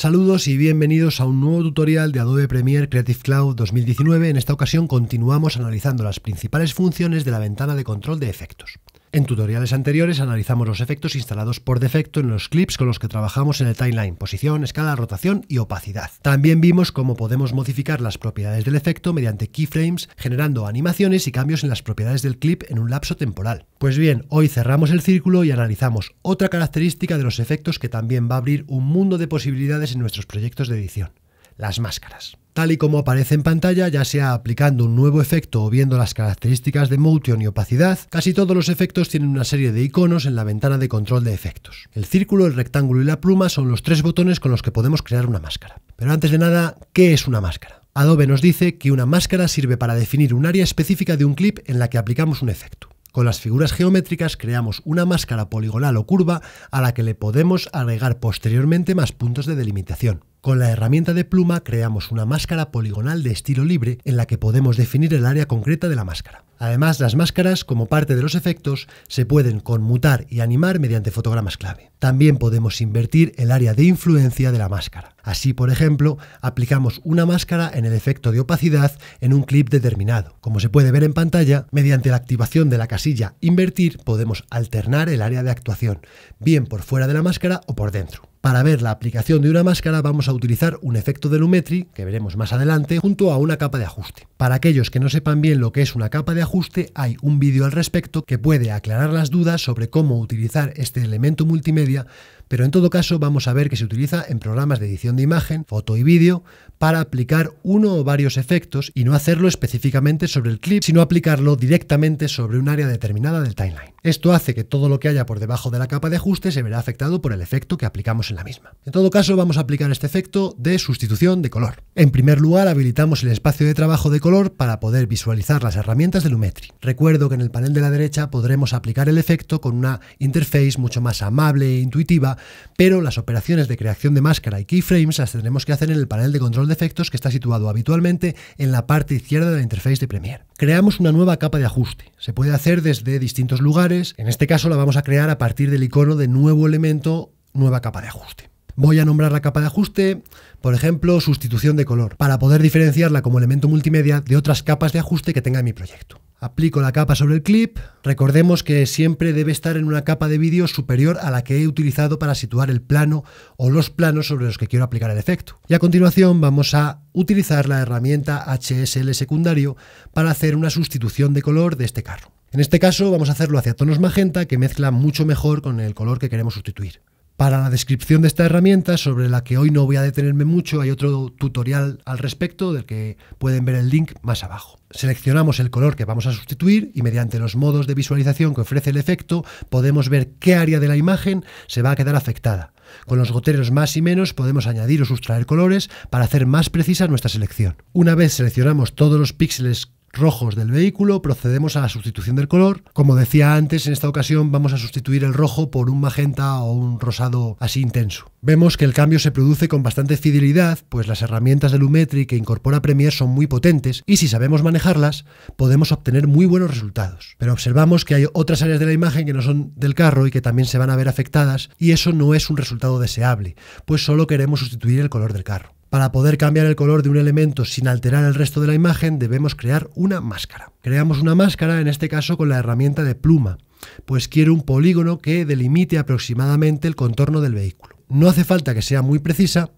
Saludos y bienvenidos a un nuevo tutorial de Adobe Premiere Creative Cloud 2019. En esta ocasión continuamos analizando las principales funciones de la ventana de control de efectos. En tutoriales anteriores analizamos los efectos instalados por defecto en los clips con los que trabajamos en el timeline, posición, escala, rotación y opacidad. También vimos cómo podemos modificar las propiedades del efecto mediante keyframes, generando animaciones y cambios en las propiedades del clip en un lapso temporal. Pues bien, hoy cerramos el círculo y analizamos otra característica de los efectos que también va a abrir un mundo de posibilidades en nuestros proyectos de edición, las máscaras tal y como aparece en pantalla, ya sea aplicando un nuevo efecto o viendo las características de motion y opacidad, casi todos los efectos tienen una serie de iconos en la ventana de control de efectos. El círculo, el rectángulo y la pluma son los tres botones con los que podemos crear una máscara. Pero antes de nada, ¿qué es una máscara? Adobe nos dice que una máscara sirve para definir un área específica de un clip en la que aplicamos un efecto. Con las figuras geométricas creamos una máscara poligonal o curva a la que le podemos agregar posteriormente más puntos de delimitación. Con la herramienta de pluma creamos una máscara poligonal de estilo libre en la que podemos definir el área concreta de la máscara. Además, las máscaras, como parte de los efectos, se pueden conmutar y animar mediante fotogramas clave. También podemos invertir el área de influencia de la máscara. Así, por ejemplo, aplicamos una máscara en el efecto de opacidad en un clip determinado. Como se puede ver en pantalla, mediante la activación de la casilla Invertir podemos alternar el área de actuación, bien por fuera de la máscara o por dentro. Para ver la aplicación de una máscara vamos a utilizar un efecto de Lumetri, que veremos más adelante, junto a una capa de ajuste. Para aquellos que no sepan bien lo que es una capa de ajuste, hay un vídeo al respecto que puede aclarar las dudas sobre cómo utilizar este elemento multimedia wir pero en todo caso vamos a ver que se utiliza en programas de edición de imagen, foto y vídeo para aplicar uno o varios efectos y no hacerlo específicamente sobre el clip, sino aplicarlo directamente sobre un área determinada del timeline. Esto hace que todo lo que haya por debajo de la capa de ajuste se verá afectado por el efecto que aplicamos en la misma. En todo caso, vamos a aplicar este efecto de sustitución de color. En primer lugar, habilitamos el espacio de trabajo de color para poder visualizar las herramientas de Lumetri. Recuerdo que en el panel de la derecha podremos aplicar el efecto con una interface mucho más amable e intuitiva pero las operaciones de creación de máscara y keyframes las tendremos que hacer en el panel de control de efectos que está situado habitualmente en la parte izquierda de la interfaz de Premiere. Creamos una nueva capa de ajuste. Se puede hacer desde distintos lugares. En este caso la vamos a crear a partir del icono de nuevo elemento, nueva capa de ajuste. Voy a nombrar la capa de ajuste, por ejemplo, sustitución de color, para poder diferenciarla como elemento multimedia de otras capas de ajuste que tenga en mi proyecto. Aplico la capa sobre el clip. Recordemos que siempre debe estar en una capa de vídeo superior a la que he utilizado para situar el plano o los planos sobre los que quiero aplicar el efecto. Y a continuación vamos a utilizar la herramienta HSL secundario para hacer una sustitución de color de este carro. En este caso vamos a hacerlo hacia tonos magenta que mezcla mucho mejor con el color que queremos sustituir. Para la descripción de esta herramienta, sobre la que hoy no voy a detenerme mucho, hay otro tutorial al respecto del que pueden ver el link más abajo. Seleccionamos el color que vamos a sustituir y mediante los modos de visualización que ofrece el efecto podemos ver qué área de la imagen se va a quedar afectada. Con los goteros más y menos podemos añadir o sustraer colores para hacer más precisa nuestra selección. Una vez seleccionamos todos los píxeles rojos del vehículo, procedemos a la sustitución del color. Como decía antes, en esta ocasión vamos a sustituir el rojo por un magenta o un rosado así intenso. Vemos que el cambio se produce con bastante fidelidad, pues las herramientas de Lumetri que incorpora Premiere son muy potentes y si sabemos manejarlas, podemos obtener muy buenos resultados. Pero observamos que hay otras áreas de la imagen que no son del carro y que también se van a ver afectadas y eso no es un resultado deseable, pues solo queremos sustituir el color del carro. Para poder cambiar el color de un elemento sin alterar el resto de la imagen, debemos crear una máscara. Creamos una máscara, en este caso con la herramienta de pluma, pues quiere un polígono que delimite aproximadamente el contorno del vehículo. No hace falta que sea muy precisa,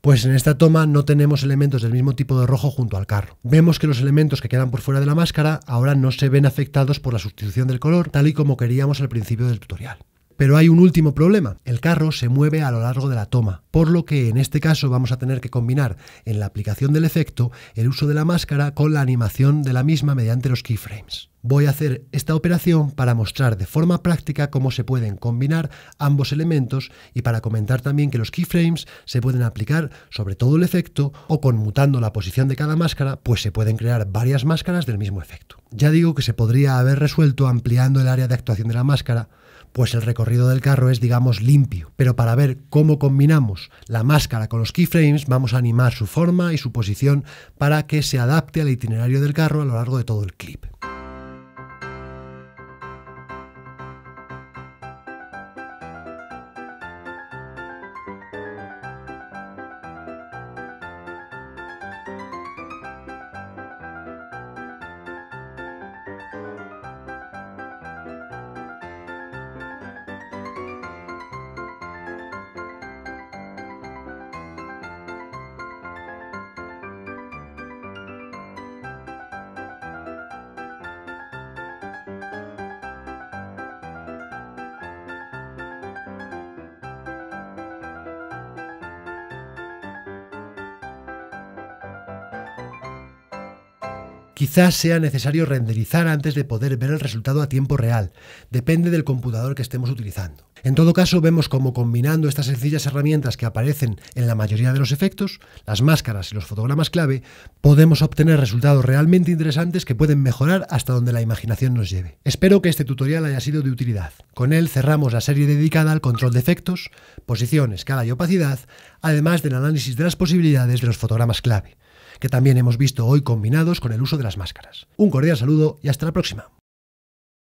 pues en esta toma no tenemos elementos del mismo tipo de rojo junto al carro. Vemos que los elementos que quedan por fuera de la máscara ahora no se ven afectados por la sustitución del color, tal y como queríamos al principio del tutorial. Pero hay un último problema. El carro se mueve a lo largo de la toma, por lo que en este caso vamos a tener que combinar en la aplicación del efecto el uso de la máscara con la animación de la misma mediante los keyframes. Voy a hacer esta operación para mostrar de forma práctica cómo se pueden combinar ambos elementos y para comentar también que los keyframes se pueden aplicar sobre todo el efecto o conmutando la posición de cada máscara, pues se pueden crear varias máscaras del mismo efecto. Ya digo que se podría haber resuelto ampliando el área de actuación de la máscara, pues el recorrido del carro es, digamos, limpio. Pero para ver cómo combinamos la máscara con los keyframes, vamos a animar su forma y su posición para que se adapte al itinerario del carro a lo largo de todo el clip. Quizás sea necesario renderizar antes de poder ver el resultado a tiempo real. Depende del computador que estemos utilizando. En todo caso, vemos cómo combinando estas sencillas herramientas que aparecen en la mayoría de los efectos, las máscaras y los fotogramas clave, podemos obtener resultados realmente interesantes que pueden mejorar hasta donde la imaginación nos lleve. Espero que este tutorial haya sido de utilidad. Con él cerramos la serie dedicada al control de efectos, posición, escala y opacidad, además del análisis de las posibilidades de los fotogramas clave que también hemos visto hoy combinados con el uso de las máscaras. Un cordial saludo y hasta la próxima.